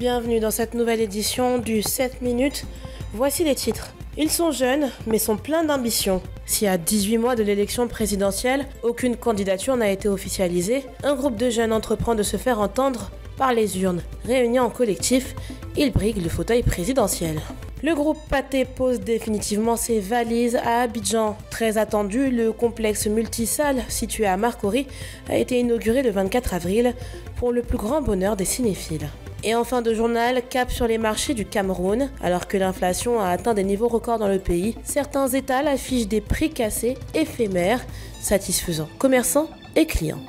bienvenue dans cette nouvelle édition du 7 minutes. Voici les titres. Ils sont jeunes, mais sont pleins d'ambition. Si à 18 mois de l'élection présidentielle, aucune candidature n'a été officialisée, un groupe de jeunes entreprend de se faire entendre par les urnes. Réunis en collectif, ils briguent le fauteuil présidentiel. Le groupe Pathé pose définitivement ses valises à Abidjan. Très attendu, le complexe multisalle situé à Marcory a été inauguré le 24 avril pour le plus grand bonheur des cinéphiles. Et en fin de journal, cap sur les marchés du Cameroun. Alors que l'inflation a atteint des niveaux records dans le pays, certains états l'affichent des prix cassés, éphémères, satisfaisants, commerçants et clients.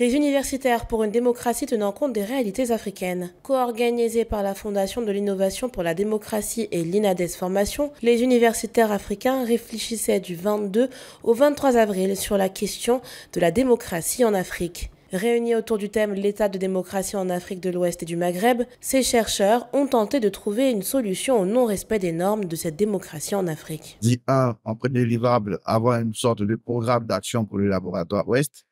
Les universitaires pour une démocratie tenant compte des réalités africaines. co organisés par la Fondation de l'innovation pour la démocratie et l'INADES Formation, les universitaires africains réfléchissaient du 22 au 23 avril sur la question de la démocratie en Afrique. Réunis autour du thème L'état de démocratie en Afrique de l'Ouest et du Maghreb, ces chercheurs ont tenté de trouver une solution au non-respect des normes de cette démocratie en Afrique. Dit un, en livrable, avoir une sorte de programme d'action pour le laboratoire Ouest,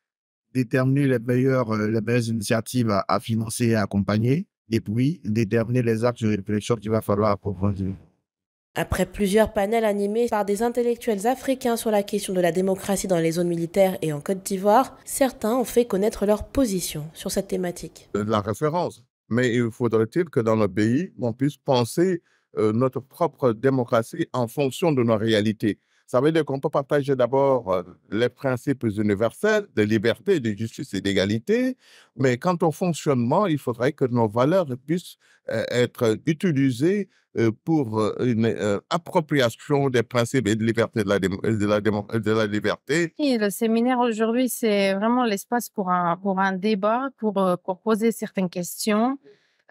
déterminer les meilleures, euh, les meilleures initiatives à, financer et accompagner, et puis déterminer les actes de réflexion qu'il va falloir approfondir. Après plusieurs panels animés par des intellectuels africains sur la question de la démocratie dans les zones militaires et en Côte d'Ivoire, certains ont fait connaître leur position sur cette thématique. Euh, la référence. Mais il faudrait-il que dans le pays, on puisse penser euh, notre propre démocratie en fonction de nos réalités. Ça veut dire qu'on peut partager d'abord euh, les principes universels de liberté, de justice et d'égalité, mais quant au fonctionnement, il faudrait que nos valeurs puissent euh, être utilisées euh, pour une appropriation des principes et de liberté de la, de la, liberté. Et le séminaire aujourd'hui, c'est vraiment l'espace pour un, pour un débat, pour, pour poser certaines questions.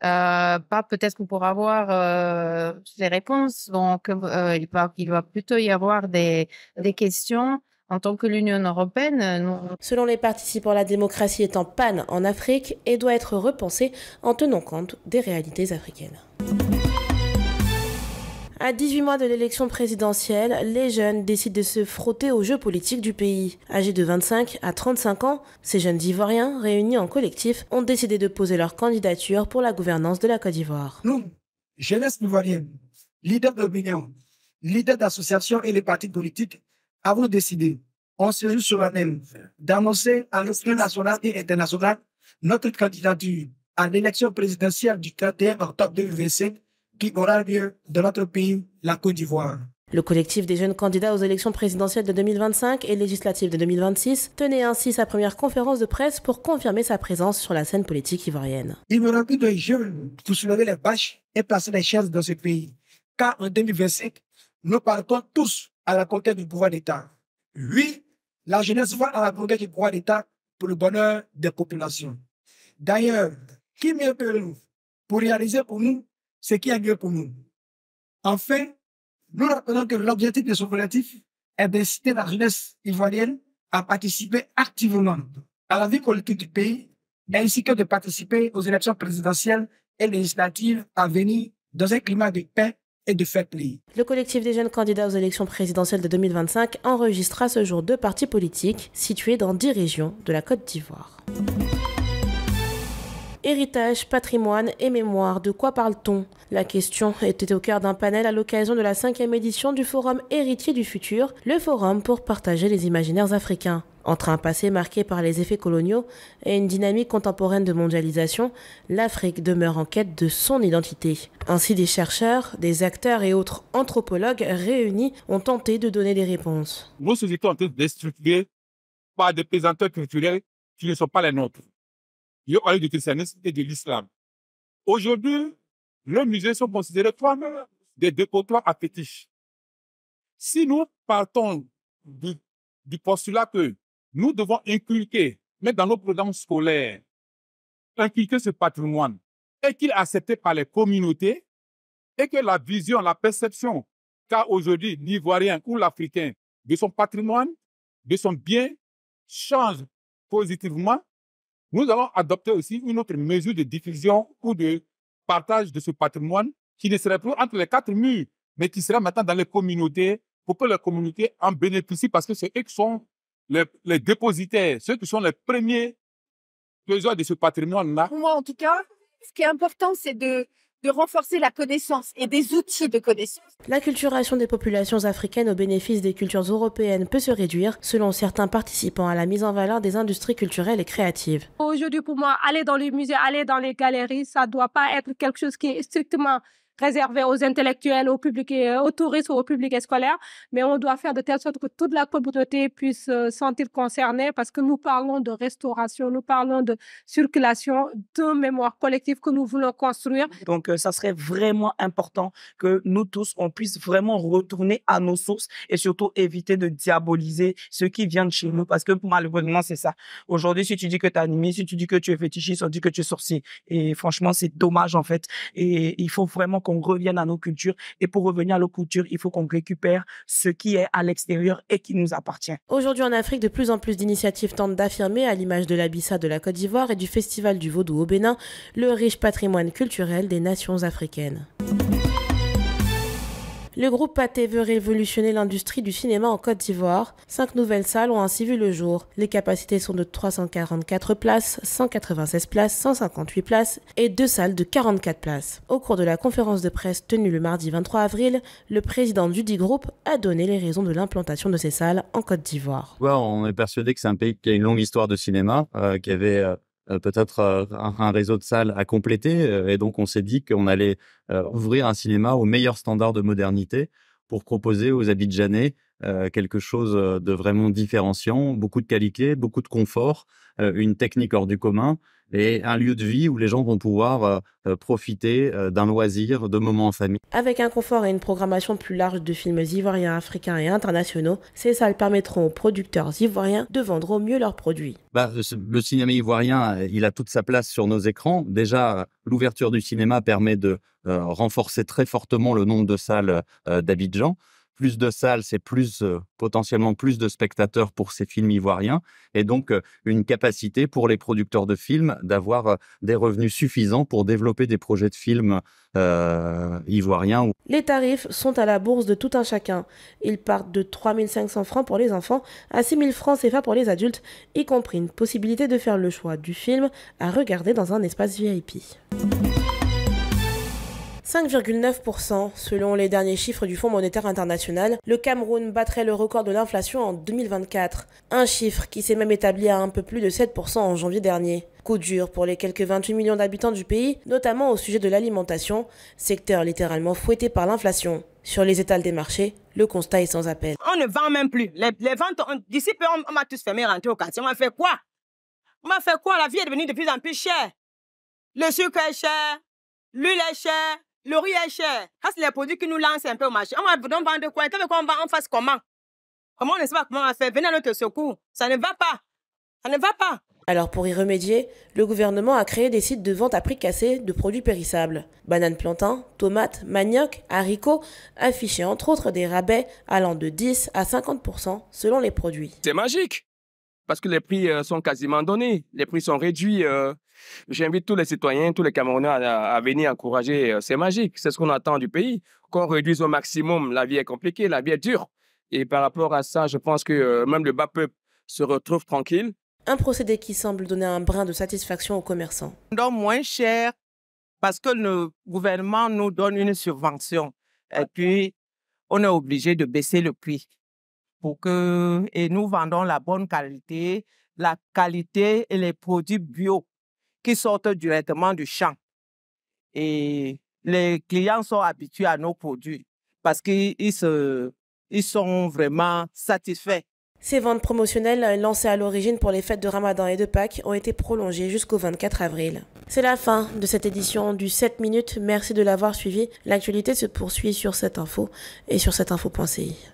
Euh, pas peut-être qu'on pourra avoir euh, des réponses. Donc, euh, il, va, plutôt y avoir des, questions en tant que l'Union européenne. Selon les participants, la démocratie est en panne en Afrique et doit être repensée en tenant compte des réalités africaines. À 18 mois de l'élection présidentielle, les jeunes décident de se frotter aux jeu politique du pays. Âgés de 25 à 35 ans, ces jeunes Ivoiriens, réunis en collectif, ont décidé de poser leur candidature pour la gouvernance de la Côte d'Ivoire. Nous, jeunesse ivoirienne, leaders d'opinion, leaders d'associations et les partis politiques, avons décidé, en la même, d'annoncer à l'esprit national et international notre candidature à l'élection présidentielle du 31 octobre 2025 qui aura lieu dans notre pays, la Côte d'Ivoire. Le collectif des jeunes candidats aux élections présidentielles de 2025 et législatives de 2026 tenait ainsi sa première conférence de presse pour confirmer sa présence sur la scène politique ivoirienne. Il me rend de jeunes pour soulever les bâches et placer les chaises dans ce pays. Car en 2025, nous partons tous à la conquête du pouvoir d'État. Oui, la jeunesse va à la conquête du pouvoir d'État pour le bonheur des populations. D'ailleurs, qui mieux que nous pour réaliser pour nous ce qui est agréable pour nous. Enfin, nous rappelons que l'objectif de ce collectif est d'inciter la jeunesse ivoirienne à participer activement à la vie politique du pays, ainsi que de participer aux élections présidentielles et législatives à venir dans un climat de paix et de fair Le collectif des jeunes candidats aux élections présidentielles de 2025 enregistra ce jour deux partis politiques situés dans dix régions de la Côte d'Ivoire. Héritage, patrimoine et mémoire, de quoi parle-t-on La question était au cœur d'un panel à l'occasion de la cinquième édition du forum Héritier du futur, le forum pour partager les imaginaires africains. Entre un passé marqué par les effets coloniaux et une dynamique contemporaine de mondialisation, l'Afrique demeure en quête de son identité. Ainsi, des chercheurs, des acteurs et autres anthropologues réunis ont tenté de donner des réponses. en train de par des présenteurs culturels qui ne sont pas les nôtres. Il a du christianisme et de l'islam. Aujourd'hui, les musées sont considérés comme des dépotoirs à fétiche. Si nous partons du, postulat que nous devons inculquer, mais dans nos programmes scolaires, inculquer ce patrimoine et qu'il est accepté par les communautés et que la vision, la perception qu'a aujourd'hui l'Ivoirien ou l'Africain de son patrimoine, de son bien, change positivement nous allons adopter aussi une autre mesure de diffusion ou de partage de ce patrimoine qui ne serait plus entre les quatre murs, mais qui serait maintenant dans les communautés pour que les communautés en bénéficient parce que c'est eux qui sont les, dépositaires, ceux qui sont les premiers besoins de ce patrimoine-là. Moi, en tout cas, ce qui est important, c'est de de renforcer la connaissance et des outils de connaissance. L'acculturation des populations africaines au bénéfice des cultures européennes peut se réduire, selon certains participants à la mise en valeur des industries culturelles et créatives. Aujourd'hui, pour moi, aller dans les musées, aller dans les galeries, ça ne doit pas être quelque chose qui est strictement réservé aux intellectuels, aux touristes ou au public scolaire, mais on doit faire de telle sorte que toute la communauté puisse euh, se sentir concernée parce que nous parlons de restauration, nous parlons de circulation, de mémoire collective que nous voulons construire. Donc, euh, ça serait vraiment important que nous tous, on puisse vraiment retourner à nos sources et surtout éviter de diaboliser ceux qui viennent chez nous parce que malheureusement, c'est ça. Aujourd'hui, si tu dis que tu es animé, si tu dis que tu es fétichiste, on dit que tu es sorcier. Et franchement, c'est dommage en fait. Et il faut vraiment qu'on on revienne à nos cultures. Et pour revenir à nos cultures, il faut qu'on récupère ce qui est à l'extérieur et qui nous appartient. Aujourd'hui en Afrique, de plus en plus d'initiatives tentent d'affirmer, à l'image de l'Abissa de la Côte d'Ivoire et du Festival du Vaudou au Bénin, le riche patrimoine culturel des nations africaines. Le groupe Pathé veut révolutionner l'industrie du cinéma en Côte d'Ivoire. Cinq nouvelles salles ont ainsi vu le jour. Les capacités sont de 344 places, 196 places, 158 places et deux salles de 44 places. Au cours de la conférence de presse tenue le mardi 23 avril, le président du dit groupe a donné les raisons de l'implantation de ces salles en Côte d'Ivoire. On est persuadé que c'est un pays qui a une longue histoire de cinéma, euh, qui avait... Euh, euh, peut-être euh, un, réseau de salles à compléter. Euh, et donc, on s'est dit qu'on allait ouvrir un cinéma au meilleur standard de modernité pour proposer aux Abidjanais euh, quelque chose euh, de vraiment différenciant, beaucoup de qualité, beaucoup de confort, euh, une technique hors du commun et un lieu de vie où les gens vont pouvoir profiter d'un loisir, de moments en famille. Avec un confort et une programmation plus large de films ivoiriens, africains et internationaux, ces salles permettront aux producteurs ivoiriens de vendre au mieux leurs produits. Bah, le cinéma ivoirien, il a toute sa place sur nos écrans. Déjà, l'ouverture du cinéma permet de renforcer très fortement le nombre de salles d'Abidjan plus de salles, c'est plus potentiellement plus de spectateurs pour ces films ivoiriens, et donc une capacité pour les producteurs de films d'avoir des revenus suffisants pour développer des projets de films ivoiriens. Les tarifs sont à la bourse de tout un chacun. Ils partent de 3500 francs pour les enfants à 6000 francs CFA pour les adultes, y compris une possibilité de faire le choix du film à regarder dans un espace VIP. 5,9% selon les derniers chiffres du Fonds monétaire international, le Cameroun battrait le record de l'inflation en 2024, un chiffre qui s'est même établi à un peu plus de 7% en janvier dernier. Coup dur pour les quelques 28 millions d'habitants du pays, notamment au sujet de l'alimentation, secteur littéralement fouetté par l'inflation. Sur les étals des marchés, le constat est sans appel. On ne vend même plus. Les, ventes, d'ici peu, on, m'a tous fermé rentrer au quartier. On m'a fait quoi On m'a fait quoi La vie est devenue de plus en plus chère. Le sucre est cher, l'huile est chère, le riz est cher. Ça, c'est les produits qui nous lancent un peu au marché. On va donc vendre quoi Et ce on va en face comment Comment on ne sait pas comment on va faire Venez à notre secours. Ça ne va pas. Ça ne va pas. Alors pour y remédier, le gouvernement a créé des sites de vente à prix cassé de produits périssables. Bananes plantains, tomates, manioc, haricots, affichés entre autres des rabais allant de 10 à 50% selon les produits. C'est magique parce que les prix euh, sont quasiment donnés, les prix sont réduits. Euh. J'invite tous les citoyens, tous les Camerounais à, venir encourager. Euh, c'est magique, c'est ce qu'on attend du pays, qu'on réduise au maximum. La vie est compliquée, la vie est dure. Et par rapport à ça, je pense que même le bas peuple se retrouve tranquille. Un procédé qui semble donner un brin de satisfaction aux commerçants. donne moins cher parce que le gouvernement nous donne une subvention. Et ah. puis, on est obligé de baisser le prix pour que et nous vendons la bonne qualité, la qualité et les produits bio qui sortent directement du champ. Et les clients sont habitués à nos produits parce qu'ils se, ils sont vraiment satisfaits. Ces ventes promotionnelles euh, lancées à l'origine pour les fêtes de Ramadan et de Pâques ont été prolongées jusqu'au 24 avril. C'est la fin de cette édition du 7 minutes. Merci de l'avoir suivi. L'actualité se poursuit sur cette info et sur cette info.ci.